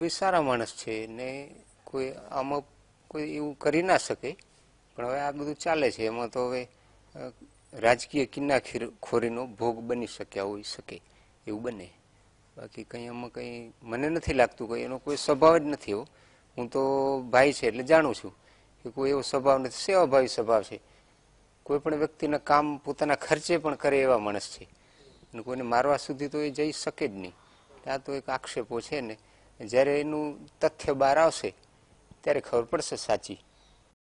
કોઈ સારા માણસ છે ને કોઈ આમાં કોઈ એવું કરી ના શકે પણ હવે આ બધું ચાલે છે એમાં તો હવે રાજકીય કિન્ના ખોરીનો ભોગ બની શક્યા હોઈ શકે એવું બને બાકી કંઈ આમાં કંઈ મને નથી લાગતું કંઈ એનો કોઈ સ્વભાવ જ નથી એવો હું તો ભાઈ છે એટલે જાણું છું કે કોઈ એવો સ્વભાવ નથી સેવાભાવી સ્વભાવ છે કોઈ પણ વ્યક્તિના કામ પોતાના ખર્ચે પણ કરે એવા માણસ છે અને કોઈને મારવા સુધી તો એ જઈ શકે જ નહીં આ તો એક આક્ષેપો છે ને જ્યારે એનું તથ્ય બહાર આવશે ત્યારે ખબર પડશે સાચી